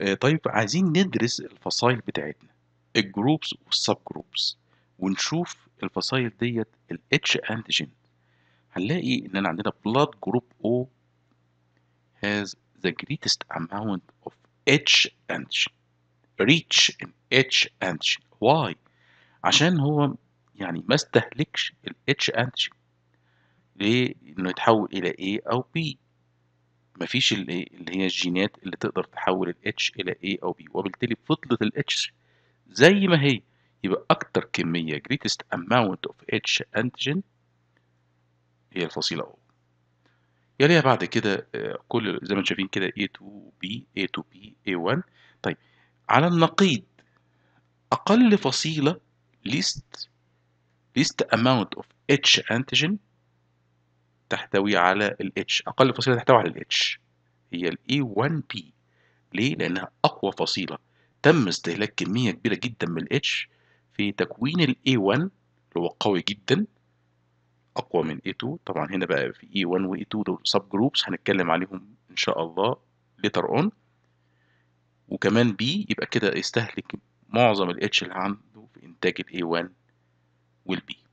آه، طيب عايزين ندرس الفصائل بتاعتنا الجروبس والسب جروبس ونشوف الفصائل ديت الاتش انتيجين هنلاقي ان انا عندنا blood group O has the greatest amount of H antigen rich in H antigen why عشان هو يعني ما استهلكش ال H antigen ليه انه يتحول الى A او B مفيش إيه، اللي هي الجينات اللي تقدر تحول الاتش الى اي او بي وبالتالي فضلت الاتش زي ما هي يبقى اكتر كميه greatest amount of H antigen هي الفصيله يا يليها بعد كده آه، كل زي ما انتم شايفين كده اي 2 بي اي 2 بي اي 1 طيب على النقيض اقل فصيله least least amount of H antigen تحتوي على ال H أقل فصيلة تحتوي على ال H هي ال a e 1 ليه؟ لأنها أقوى فصيلة تم استهلاك كمية كبيرة جدا من ال H في تكوين ال A1 e اللي هو قوي جدا أقوى من A2 e طبعا هنا بقى في A1 و A2 دول سب جروبس هنتكلم عليهم إن شاء الله later on وكمان B يبقى كده يستهلك معظم ال H اللي عنده في إنتاج ال A1 وال B